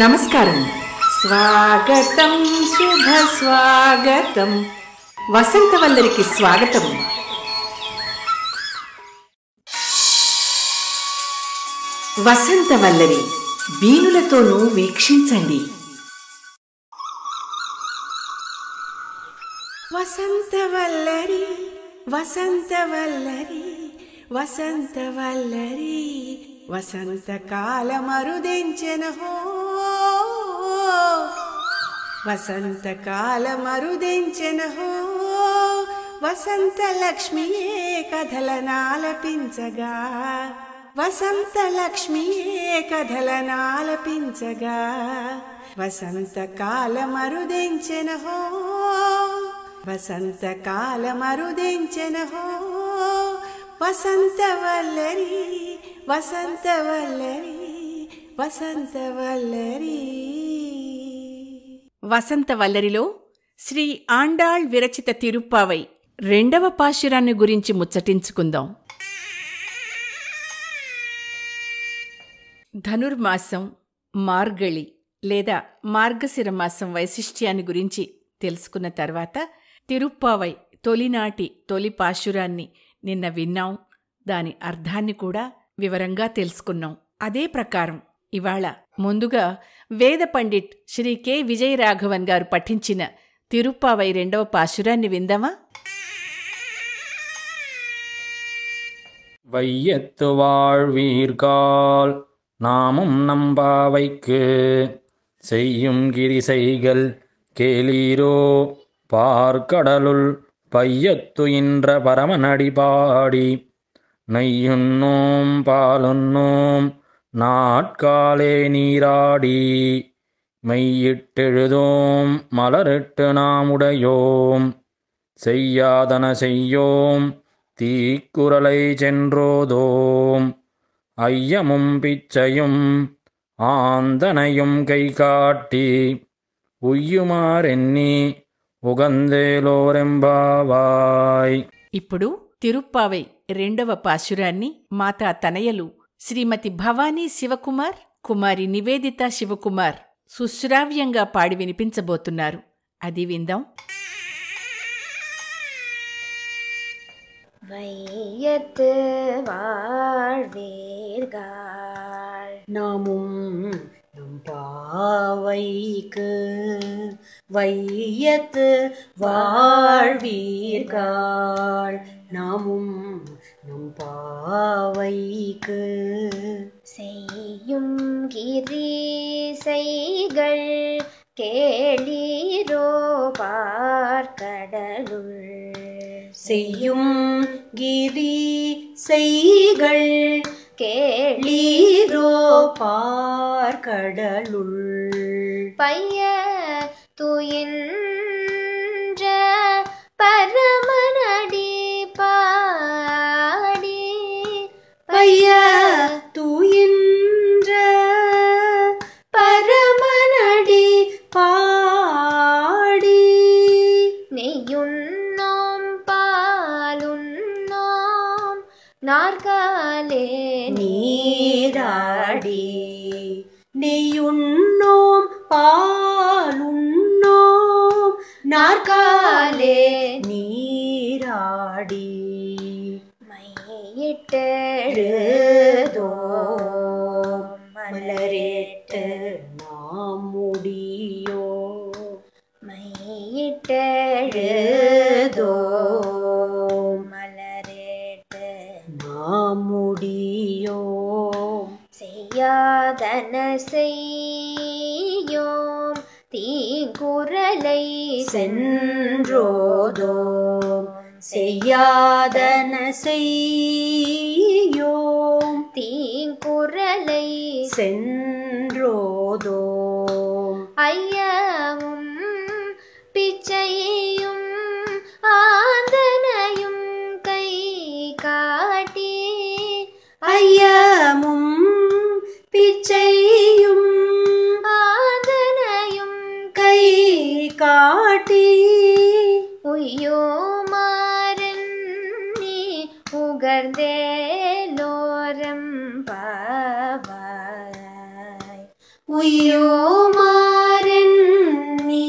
నమస్కారం స్వాగతం శుభ స్వాగతం వసంత వల్లరికి స్వాగతం వసంత వల్లరి బీనులతోనూ వీక్షించండి వసంత వసంత వల్లరి వల్లరి వసంత వల్లరి వసంతకాలమరుదించెనహో వసంతకాలమరుదించెనహో వసంతలక్ష్మియే కథలనాలపించగా వసంతలక్ష్మియే కథలనాలపించగా వసంతకాలమరుదించెనహో వసంతకాలమరుదించెనహో వసంతవల్లరి వసంతవల్లరి వసంతవల్లరి వసంతవల్లరిలో శ్రీ ఆండాళ్ విరచిత తిరుప్పావై రెండవ పాశురాన్ని గురించి ముచ్చటించుకుందాం ధనుర్మాసం మార్గళి లేదా మార్గశిర మాసం వైశిష్ట్యాన్ని గురించి తెలుసుకున్న తర్వాత తిరుప్పావై తొలినాటి తొలి పాశురాన్ని నిన్న విన్నాం దాని అర్థాన్ని కూడా వివరంగా తెలుసుకున్నాం అదే ప్రకారం ఇవాళ ముందుగా వేద పండిట్ శ్రీ కె విజయరాఘవన్ గారు పఠించిన తిరుప్పావై రెండవ పాశురాన్ని విందామా வையத்து வாழ்வீர்கால் நாமும் நம்பாவைக்கு செய்யும் கிரிசைகள் கேளீரோ பார்க்கடலுள் பையத்து இன்ற பரமநடி பாடி நெய்யுண்ணோம் பாலுண்ணோம் நாட்காலே நீராடி மெய்யிட்டெழுதோம் மலரிட்டு நாம் உடையோம் செய்யாதன செய்யோம் தீக்குரலை சென்றோதோம் ஐயமும் பிச்சையும் ஆந்தனையும் கை காட்டி உய்யுமாறெண்ணி ఇప్పుడు తిరుప్పావై రెండవ పాశురాన్ని మాతా తనయలు శ్రీమతి భవానీ శివకుమార్ కుమారి నివేదిత శివకుమార్ సుశ్రావ్యంగా పాడి వినిపించబోతున్నారు అది విందాం வையத்து வாழ்வீர்கள் நாமும் நம் பாவைக்கு வையத்து வாழ்வீர்கள் நாமும் நம் பாவைக்கு செய்யும் கிரீசைகள் கேளீரோ பார்க்கடலுள் செய்யும் கிரி செய்கள் கேளீரோ பார்க்கடலுள் பைய 抖音。எழுதோம் மலரேட்டு மாமுடியோம் செய்யாதன செய்யோம் தீங்குரலை சென்றோதோம் செய்யாதன செய்யோம் தீங்குரலை சென்றோதோம் ஐயாவும் பிச்சை കാട്ടി ഉയ്യോമാരൻ നീ ഉകർദേലോരം പാവായി ഉയ്യോമാരൻ നീ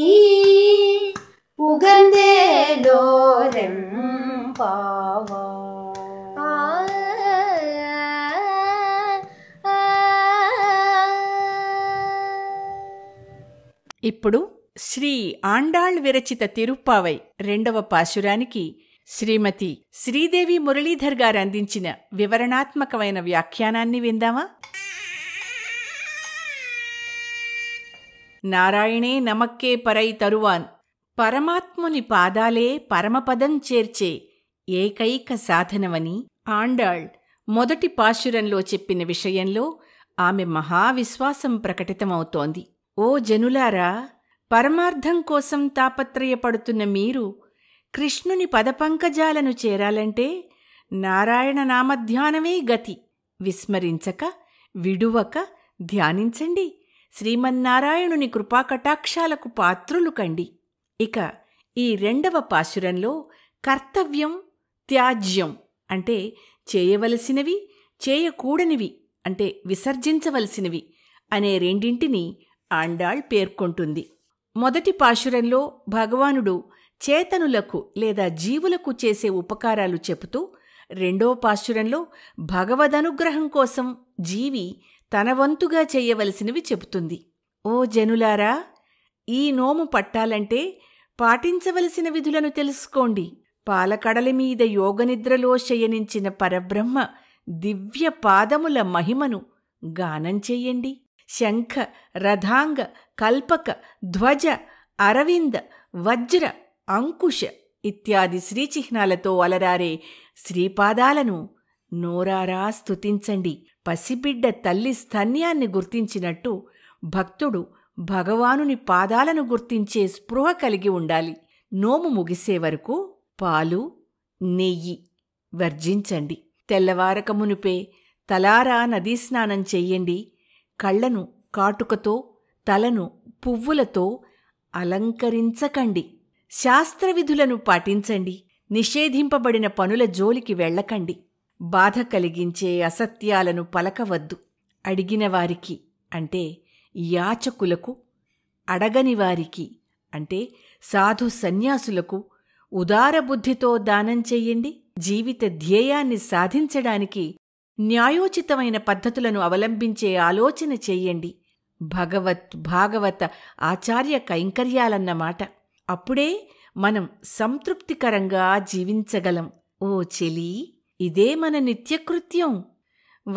ഉകർദേലോരം പാവാ ఇప్పుడు శ్రీ ఆండాళ్ విరచిత తిరుప్పావై రెండవ పాశురానికి శ్రీమతి శ్రీదేవి మురళీధర్ గారు అందించిన వివరణాత్మకమైన వ్యాఖ్యానాన్ని విందామా నారాయణే నమక్కే పరై తరువాన్ పరమాత్ముని పాదాలే పరమపదం చేర్చే ఏకైక సాధనమని ఆండాళ్ మొదటి పాశురంలో చెప్పిన విషయంలో ఆమె మహావిశ్వాసం ప్రకటితమవుతోంది ఓ జనులారా పరమార్థం కోసం తాపత్రయపడుతున్న మీరు కృష్ణుని పదపంకజాలను చేరాలంటే నారాయణ నామధ్యానమే గతి విస్మరించక విడువక ధ్యానించండి శ్రీమన్నారాయణుని కృపాకటాక్షాలకు పాత్రులు కండి ఇక ఈ రెండవ పాశురంలో కర్తవ్యం త్యాజ్యం అంటే చేయవలసినవి చేయకూడనివి అంటే విసర్జించవలసినవి అనే రెండింటిని ఆండాళ్ పేర్కొంటుంది మొదటి పాశురంలో భగవానుడు చేతనులకు లేదా జీవులకు చేసే ఉపకారాలు చెబుతూ రెండో పాశురంలో భగవదనుగ్రహం కోసం జీవి తన వంతుగా చేయవలసినవి చెబుతుంది ఓ జనులారా ఈ నోము పట్టాలంటే పాటించవలసిన విధులను తెలుసుకోండి పాలకడల మీద యోగనిద్రలో శయనించిన పరబ్రహ్మ దివ్య పాదముల మహిమను గానం చెయ్యండి శంఖ రథాంగ కల్పక ధ్వజ అరవింద వజ్ర అంకుశ ఇత్యాది శ్రీచిహ్నాలతో అలరారే శ్రీపాదాలను నోరారా స్తుతించండి పసిబిడ్డ తల్లి స్థన్యాన్ని గుర్తించినట్టు భక్తుడు భగవానుని పాదాలను గుర్తించే స్పృహ కలిగి ఉండాలి నోము ముగిసే వరకు పాలు నెయ్యి వర్జించండి తెల్లవారకమునుపే తలారా నదీస్నానం చెయ్యండి కళ్లను కాటుకతో తలను పువ్వులతో అలంకరించకండి శాస్త్రవిధులను పాటించండి నిషేధింపబడిన పనుల జోలికి వెళ్ళకండి బాధ కలిగించే అసత్యాలను పలకవద్దు అడిగిన వారికి అంటే యాచకులకు అడగని వారికి అంటే సాధు సన్యాసులకు ఉదారబుద్ధితో దానం చెయ్యండి జీవిత ధ్యేయాన్ని సాధించడానికి న్యాయోచితమైన పద్ధతులను అవలంబించే ఆలోచన చెయ్యండి భగవత్ భాగవత ఆచార్య కైంకర్యాలన్నమాట అప్పుడే మనం సంతృప్తికరంగా జీవించగలం ఓ చెలి ఇదే మన నిత్యకృత్యం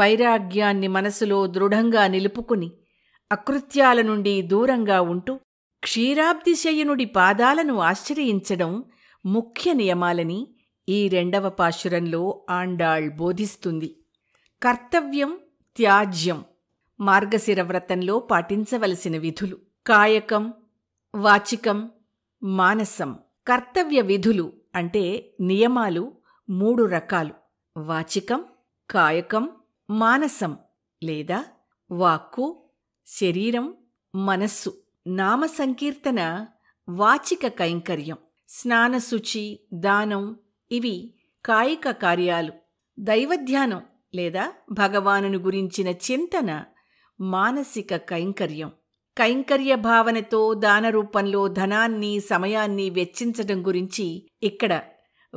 వైరాగ్యాన్ని మనసులో దృఢంగా నిలుపుకుని అకృత్యాల నుండి దూరంగా ఉంటూ క్షీరాబ్దిశయనుడి పాదాలను ఆశ్రయించడం ముఖ్య నియమాలని ఈ రెండవ పాశురంలో ఆండాళ్ బోధిస్తుంది కర్తవ్యం త్యాజ్యం మార్గశిర వ్రతంలో పాటించవలసిన విధులు కాయకం వాచికం మానసం కర్తవ్య విధులు అంటే నియమాలు మూడు రకాలు వాచికం కాయకం మానసం లేదా వాక్కు శరీరం మనస్సు నామ సంకీర్తన వాచిక కైంకర్యం స్నానశుచి దానం ఇవి కాయిక కార్యాలు దైవధ్యానం లేదా భగవానును గురించిన చింతన మానసిక కైంకర్యం కైంకర్య భావనతో దానరూపంలో ధనాన్ని సమయాన్ని వెచ్చించడం గురించి ఇక్కడ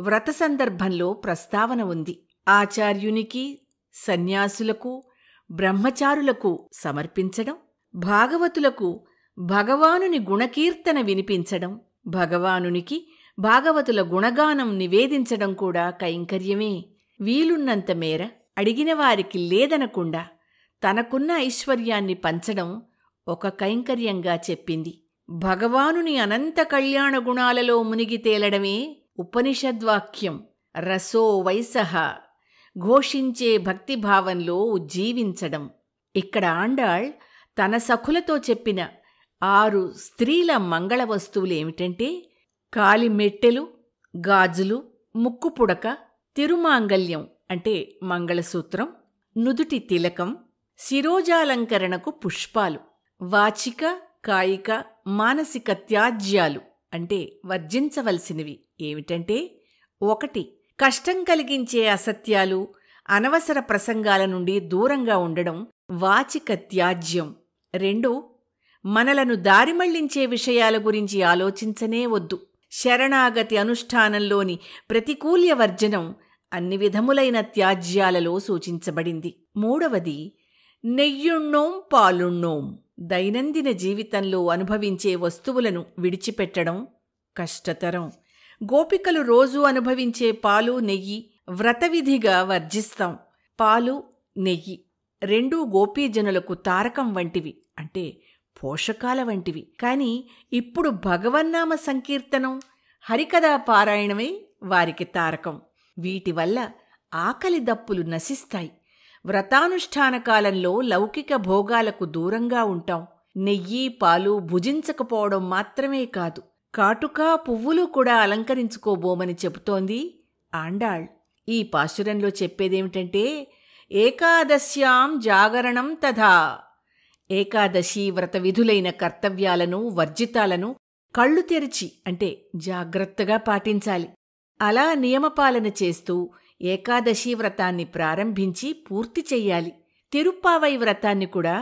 వ్రత సందర్భంలో ప్రస్తావన ఉంది ఆచార్యునికి సన్యాసులకు బ్రహ్మచారులకు సమర్పించడం భాగవతులకు భగవానుని గుణకీర్తన వినిపించడం భగవానునికి భాగవతుల గుణగానం నివేదించడం కూడా కైంకర్యమే వీలున్నంత మేర అడిగిన వారికి లేదనకుండా తనకున్న ఐశ్వర్యాన్ని పంచడం ఒక కైంకర్యంగా చెప్పింది భగవానుని అనంత కళ్యాణ గుణాలలో మునిగి తేలడమే ఉపనిషద్వాక్యం రసో వైసహ ఘోషించే భక్తిభావంలో జీవించడం ఇక్కడ ఆండాళ్ తన సఖులతో చెప్పిన ఆరు స్త్రీల మంగళ వస్తువులేమిటంటే కాలి మెట్టెలు గాజులు ముక్కుపుడక తిరుమాంగల్యం అంటే మంగళసూత్రం నుదుటి తిలకం శిరోజాలంకరణకు పుష్పాలు వాచిక కాయిక మానసిక త్యాజ్యాలు అంటే వర్జించవలసినవి ఏమిటంటే ఒకటి కష్టం కలిగించే అసత్యాలు అనవసర ప్రసంగాల నుండి దూరంగా ఉండడం వాచిక త్యాజ్యం రెండు మనలను దారిమళ్లించే విషయాల గురించి ఆలోచించనే వద్దు శరణాగతి అనుష్ఠానంలోని ప్రతికూల్య వర్జనం అన్ని విధములైన త్యాజ్యాలలో సూచించబడింది మూడవది నెయ్యుణ్ణోం పాలుణ్ణోం దైనందిన జీవితంలో అనుభవించే వస్తువులను విడిచిపెట్టడం కష్టతరం గోపికలు రోజూ అనుభవించే పాలు నెయ్యి వ్రతవిధిగా వర్జిస్తాం పాలు నెయ్యి రెండూ గోపీజనులకు తారకం వంటివి అంటే పోషకాల వంటివి కానీ ఇప్పుడు భగవన్నామ సంకీర్తనం హరికథా పారాయణమే వారికి తారకం వీటి వల్ల ఆకలి దప్పులు నశిస్తాయి వ్రతానుష్ఠాన కాలంలో లౌకిక భోగాలకు దూరంగా ఉంటాం నెయ్యి పాలు భుజించకపోవడం మాత్రమే కాదు కాటుకా పువ్వులు కూడా అలంకరించుకోబోమని చెబుతోంది ఆండాళ్ ఈ పాశురంలో చెప్పేదేమిటంటే ఏకాదశ్యాం జాగరణం తథా ఏకాదశి వ్రత విధులైన కర్తవ్యాలను వర్జితాలను కళ్ళు తెరిచి అంటే జాగ్రత్తగా పాటించాలి అలా నియమపాలన చేస్తూ ఏకాదశి వ్రతాన్ని ప్రారంభించి పూర్తి చెయ్యాలి తిరుప్పావై వ్రతాన్ని కూడా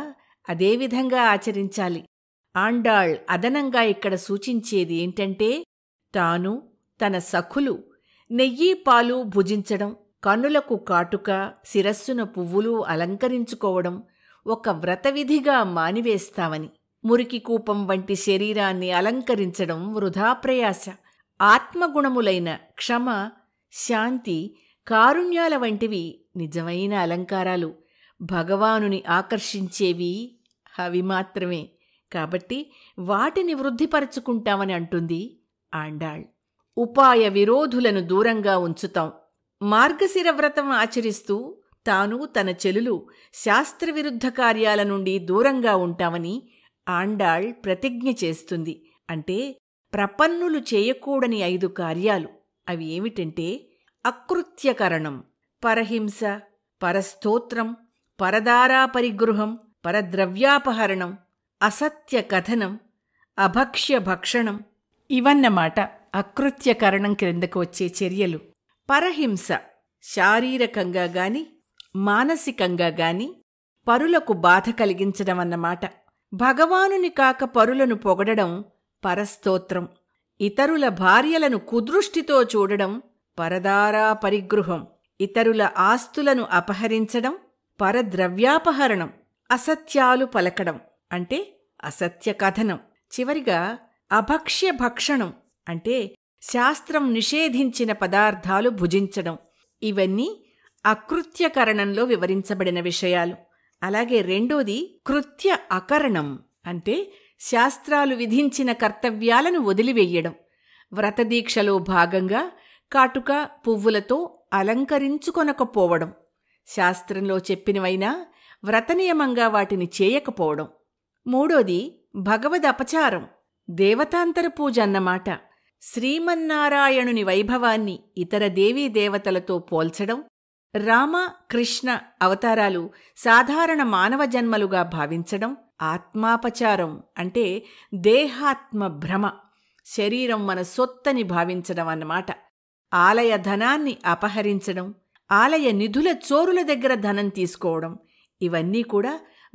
అదేవిధంగా ఆచరించాలి ఆండాళ్ అదనంగా ఇక్కడ సూచించేది ఏంటంటే తాను తన సఖులు నెయ్యి పాలు భుజించడం కన్నులకు కాటుక శిరస్సున పువ్వులు అలంకరించుకోవడం ఒక వ్రతవిధిగా మానివేస్తామని మురికి కూపం వంటి శరీరాన్ని అలంకరించడం వృధా ప్రయాస ఆత్మగుణములైన క్షమ శాంతి కారుణ్యాల వంటివి నిజమైన అలంకారాలు భగవానుని ఆకర్షించేవి అవి మాత్రమే కాబట్టి వాటిని వృద్ధిపరచుకుంటామని అంటుంది ఆండాళ్ ఉపాయ విరోధులను దూరంగా ఉంచుతాం మార్గశిర వ్రతం ఆచరిస్తూ తాను తన చెలులు శాస్త్రవిరుద్ధ కార్యాల నుండి దూరంగా ఉంటామని ఆండాళ్ ప్రతిజ్ఞ చేస్తుంది అంటే ప్రపన్నులు చేయకూడని ఐదు కార్యాలు అవి ఏమిటంటే అకృత్యకరణం పరహింస పరస్తోత్రం పరదారాపరిగృహం పరద్రవ్యాపహరణం అసత్య కథనం అభక్ష్య భక్షణం ఇవన్నమాట అకృత్యకరణం క్రిందకు వచ్చే చర్యలు పరహింస శారీరకంగా గాని మానసికంగా గాని పరులకు బాధ కలిగించడం అన్నమాట భగవానుని కాక పరులను పొగడడం పరస్తోత్రం ఇతరుల భార్యలను కుదృష్టితో చూడడం పరదారా పరిగృహం ఇతరుల ఆస్తులను అపహరించడం పరద్రవ్యాపహరణం అసత్యాలు పలకడం అంటే అసత్య కథనం చివరిగా అభక్ష్య భక్షణం అంటే శాస్త్రం నిషేధించిన పదార్థాలు భుజించడం ఇవన్నీ అకృత్యకరణంలో వివరించబడిన విషయాలు అలాగే రెండోది కృత్య అకరణం అంటే శాస్త్రాలు విధించిన కర్తవ్యాలను వదిలివేయడం వ్రతదీక్షలో భాగంగా కాటుక పువ్వులతో అలంకరించుకొనకపోవడం శాస్త్రంలో చెప్పినవైనా వ్రతనియమంగా వాటిని చేయకపోవడం మూడోది భగవద్ అపచారం దేవతాంతర పూజ అన్నమాట శ్రీమన్నారాయణుని వైభవాన్ని ఇతర దేవీ దేవతలతో పోల్చడం రామ కృష్ణ అవతారాలు సాధారణ మానవ జన్మలుగా భావించడం ఆత్మాపచారం అంటే దేహాత్మ భ్రమ శరీరం మన సొత్తని భావించడం అన్నమాట ఆలయ ధనాన్ని అపహరించడం ఆలయ నిధుల చోరుల దగ్గర ధనం తీసుకోవడం ఇవన్నీ కూడా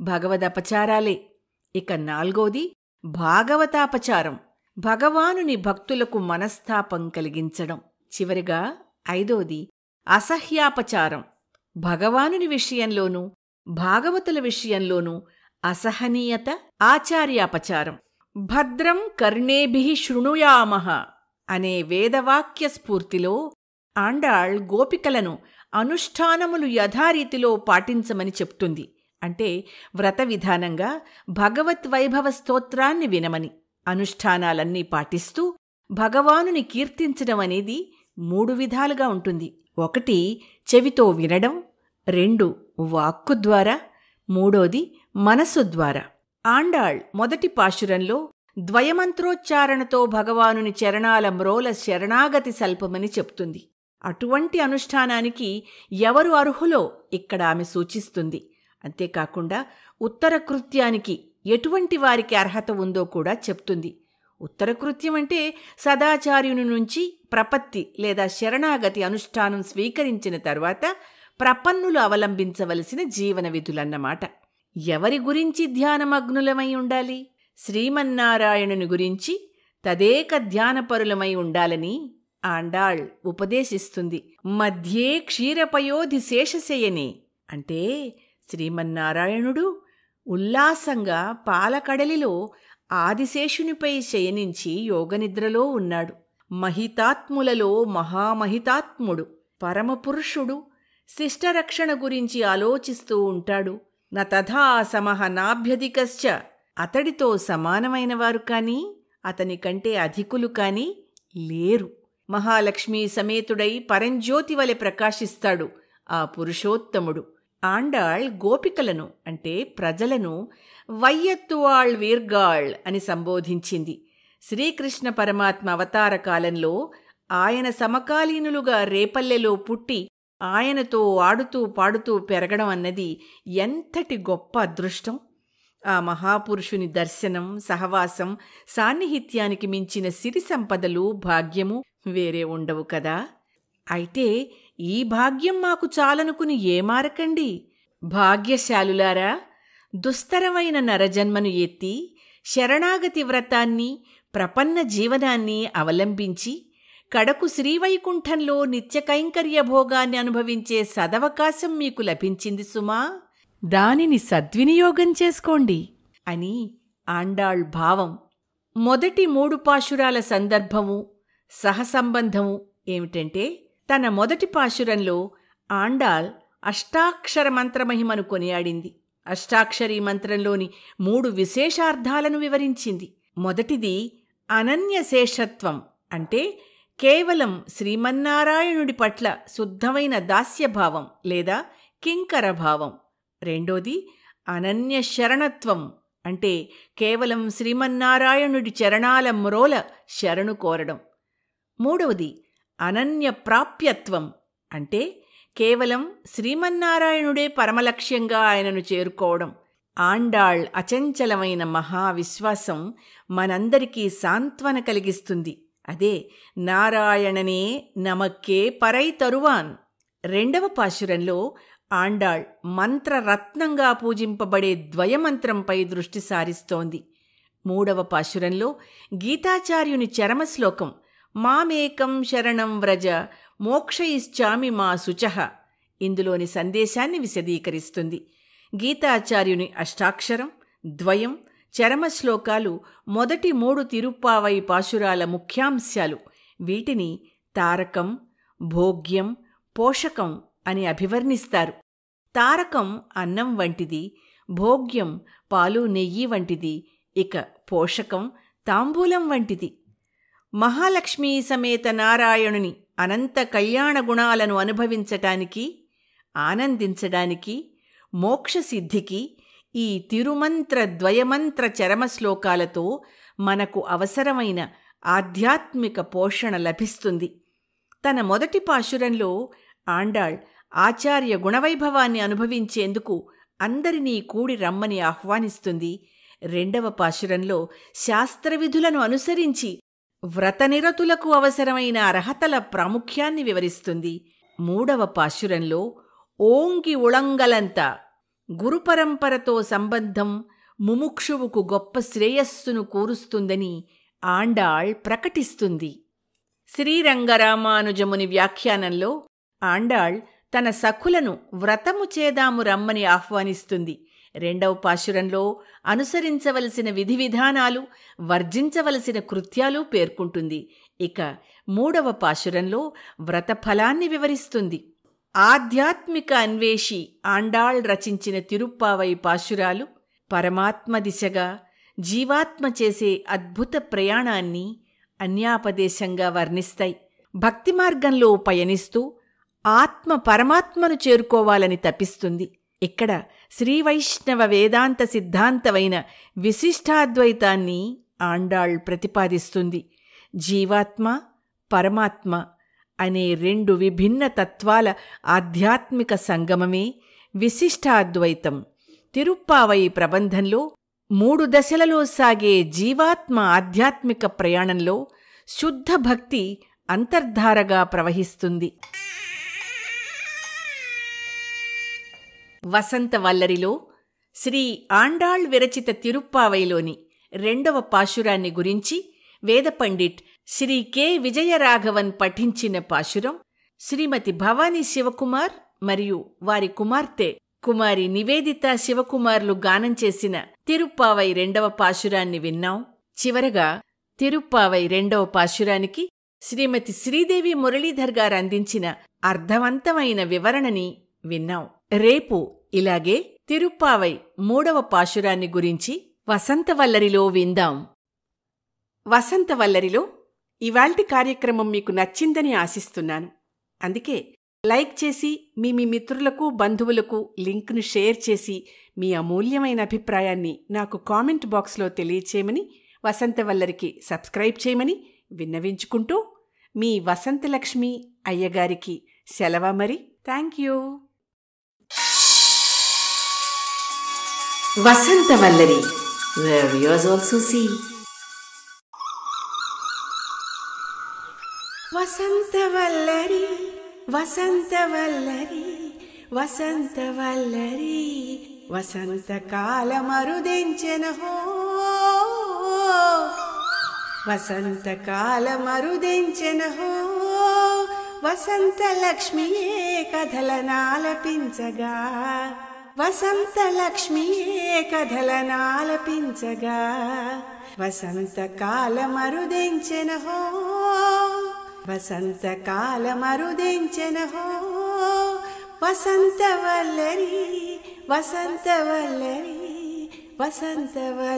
భగవదపచారాలే ఇక నాల్గోది భాగవతాపచారం భగవానుని భక్తులకు మనస్తాపం కలిగించడం చివరిగా ఐదోది అసహ్యాపచారం భగవానుని విషయంలోనూ భాగవతుల విషయంలోనూ అసహనీయత ఆచార్యాపచారం భద్రం కర్ణేభి శృణుయామహ అనే వేదవాక్య స్ఫూర్తిలో ఆండాళ్ గోపికలను అనుష్ఠానములు యథారీతిలో పాటించమని చెప్తుంది అంటే వ్రత విధానంగా భగవత్ వైభవ స్తోత్రాన్ని వినమని అనుష్ఠానాలన్నీ పాటిస్తూ భగవానుని కీర్తించడం అనేది మూడు విధాలుగా ఉంటుంది ఒకటి చెవితో వినడం రెండు వాక్కు ద్వారా మూడోది మనసు ద్వారా ఆండాళ్ మొదటి పాశురంలో ద్వయమంత్రోచ్చారణతో భగవానుని చరణాల మ్రోల శరణాగతి సల్పమని చెప్తుంది అటువంటి అనుష్ఠానానికి ఎవరు అర్హులో ఇక్కడ ఆమె సూచిస్తుంది అంతేకాకుండా ఉత్తర కృత్యానికి ఎటువంటి వారికి అర్హత ఉందో కూడా చెప్తుంది ఉత్తర కృత్యం అంటే సదాచార్యుని నుంచి ప్రపత్తి లేదా శరణాగతి అనుష్ఠానం స్వీకరించిన తర్వాత ప్రపన్నులు అవలంబించవలసిన జీవన విధులన్నమాట ఎవరి గురించి ధ్యానమగ్నులమై ఉండాలి శ్రీమన్నారాయణుని గురించి తదేక ధ్యానపరులమై ఉండాలని ఆండాళ్ ఉపదేశిస్తుంది మధ్యే క్షీరపయోధి శేషశయని అంటే శ్రీమన్నారాయణుడు ఉల్లాసంగా పాలకడలిలో ఆదిశేషునిపై శయనించి యోగనిద్రలో ఉన్నాడు మహితాత్ములలో మహామహితాత్ముడు పరమపురుషుడు శిష్టరక్షణ గురించి ఆలోచిస్తూ ఉంటాడు సమహ నాభ్యధికశ్చ అతడితో సమానమైనవారు కానీ అతని కంటే అధికులు కానీ లేరు మహాలక్ష్మి సమేతుడై పరంజ్యోతి వలె ప్రకాశిస్తాడు ఆ పురుషోత్తముడు ఆండాళ్ గోపికలను అంటే ప్రజలను వయ్యత్తువాళ్ వీర్గాళ్ అని సంబోధించింది శ్రీకృష్ణ పరమాత్మ అవతార కాలంలో ఆయన సమకాలీనులుగా రేపల్లెలో పుట్టి ఆయనతో ఆడుతూ పాడుతూ పెరగడం అన్నది ఎంతటి గొప్ప అదృష్టం ఆ మహాపురుషుని దర్శనం సహవాసం సాన్నిహిత్యానికి మించిన సిరి సంపదలు భాగ్యము వేరే ఉండవు కదా అయితే ఈ భాగ్యం మాకు చాలనుకుని ఏమారకండి భాగ్యశాలులారా దుస్తరమైన నరజన్మను ఎత్తి శరణాగతి వ్రతాన్ని ప్రపన్న జీవనాన్ని అవలంబించి కడకు శ్రీవైకుంఠంలో నిత్యకైంకర్య భోగాన్ని అనుభవించే సదవకాశం మీకు లభించింది సుమా దానిని సద్వినియోగం చేసుకోండి అని ఆండాళ్ భావం మొదటి మూడు పాశురాల సందర్భము సహసంబంధము ఏమిటంటే తన మొదటి పాశురంలో ఆండాల్ అష్టాక్షర మంత్రమహిమను కొనియాడింది అష్టాక్షరీ మంత్రంలోని మూడు విశేషార్థాలను వివరించింది మొదటిది అనన్యశేషత్వం అంటే కేవలం శ్రీమన్నారాయణుడి పట్ల శుద్ధమైన దాస్యభావం లేదా కింకరభావం రెండోది అనన్య శరణత్వం అంటే కేవలం శ్రీమన్నారాయణుడి చరణాల మ్రోల శరణు కోరడం మూడవది అనన్య ప్రాప్యత్వం అంటే కేవలం శ్రీమన్నారాయణుడే పరమలక్ష్యంగా ఆయనను చేరుకోవడం ఆండాళ్ అచంచలమైన మహావిశ్వాసం మనందరికీ సాంత్వన కలిగిస్తుంది అదే నారాయణనే నమక్కే పరై తరువాన్ రెండవ పాశురంలో ఆండాళ్ మంత్రరత్నంగా పూజింపబడే ద్వయమంత్రంపై దృష్టి సారిస్తోంది మూడవ పాశురంలో గీతాచార్యుని చరమశ్లోకం మామేకం శరణం వ్రజ మోక్షయిశ్చామి మా శుచహ ఇందులోని సందేశాన్ని విశదీకరిస్తుంది గీతాచార్యుని అష్టాక్షరం ద్వయం చరమశ్లోకాలు మొదటి మూడు తిరుప్పావై పాశురాల ముఖ్యాంశాలు వీటిని తారకం భోగ్యం పోషకం అని అభివర్ణిస్తారు తారకం అన్నం వంటిది భోగ్యం పాలు నెయ్యి వంటిది ఇక పోషకం తాంబూలం వంటిది మహాలక్ష్మీ సమేత నారాయణుని అనంత కళ్యాణ గుణాలను అనుభవించటానికి ఆనందించడానికి మోక్షసిద్ధికి ఈ తిరుమంత్ర ద్వయమంత్ర చరమశ్లోకాలతో మనకు అవసరమైన ఆధ్యాత్మిక పోషణ లభిస్తుంది తన మొదటి పాశురంలో ఆండాళ్ ఆచార్య గుణవైభవాన్ని అనుభవించేందుకు అందరినీ కూడి రమ్మని ఆహ్వానిస్తుంది రెండవ పాశురంలో శాస్త్రవిధులను అనుసరించి వ్రతనిరతులకు అవసరమైన అర్హతల ప్రాముఖ్యాన్ని వివరిస్తుంది మూడవ పాశురంలో ఓంగి ఉళంగలంత గురుపరంపరతో సంబంధం ముముక్షువుకు గొప్ప శ్రేయస్సును కూరుస్తుందని ఆండాళ్ ప్రకటిస్తుంది శ్రీరంగరామానుజముని వ్యాఖ్యానంలో ఆండాళ్ తన సఖులను వ్రతము చేదాము రమ్మని ఆహ్వానిస్తుంది రెండవ పాశురంలో అనుసరించవలసిన విధి విధానాలు వర్జించవలసిన కృత్యాలు పేర్కొంటుంది ఇక మూడవ పాశురంలో వ్రతఫలాన్ని వివరిస్తుంది ఆధ్యాత్మిక అన్వేషి ఆండాళ్ రచించిన తిరుప్పావై పాశురాలు పరమాత్మ దిశగా జీవాత్మ చేసే అద్భుత ప్రయాణాన్ని అన్యాపదేశంగా వర్ణిస్తాయి భక్తి మార్గంలో పయనిస్తూ ఆత్మ పరమాత్మను చేరుకోవాలని తపిస్తుంది ఇక్కడ శ్రీవైష్ణవ వేదాంత సిద్ధాంతమైన విశిష్టాద్వైతాన్ని ఆండాళ్ ప్రతిపాదిస్తుంది జీవాత్మ పరమాత్మ అనే రెండు విభిన్న తత్వాల ఆధ్యాత్మిక సంగమమే విశిష్టాద్వైతం తిరుప్పావై ప్రబంధంలో మూడు దశలలో సాగే జీవాత్మ ఆధ్యాత్మిక ప్రయాణంలో శుద్ధ భక్తి అంతర్ధారగా ప్రవహిస్తుంది వసంత వల్లరిలో శ్రీ ఆండాళ్ విరచిత తిరుప్పావైలోని రెండవ పాశురాన్ని గురించి వేద పండిట్ శ్రీ కె విజయరాఘవన్ పఠించిన పాశురం శ్రీమతి భవానీ శివకుమార్ మరియు వారి కుమార్తె కుమారి నివేదిత శివకుమార్లు గానం చేసిన తిరుప్పావై రెండవ పాశురాన్ని విన్నాం చివరగా తిరుప్పావై రెండవ పాశురానికి శ్రీమతి శ్రీదేవి మురళీధర్ గారు అందించిన అర్థవంతమైన వివరణని విన్నాం రేపు ఇలాగే తిరుప్పావై మూడవ పాశురాన్ని గురించి వసంతవల్లరిలో విందాం వసంతవల్లరిలో ఇవాల్టి కార్యక్రమం మీకు నచ్చిందని ఆశిస్తున్నాను అందుకే లైక్ చేసి మీ మీ మిత్రులకు బంధువులకు లింక్ను షేర్ చేసి మీ అమూల్యమైన అభిప్రాయాన్ని నాకు కామెంట్ బాక్స్లో తెలియచేయమని వసంతవల్లరికి సబ్స్క్రైబ్ చేయమని విన్నవించుకుంటూ మీ వసంతలక్ష్మి అయ్యగారికి సెలవ మరి థ్యాంక్ యూ వసంత వల్లరి వసంత వల్లరి వసంత వల్లరి వసంత వల్లరి వసంత కాల కాలమరుదించెన హో వసంత కాల కాలమరుదించెన హో వసంత లక్ష్మియే కథల నాలపించగా వసంత వసంతలక్ష్మియే కథలనాలపించగా వల్లరి వసంత వల్లరి వసంత వసంతవల్లరీ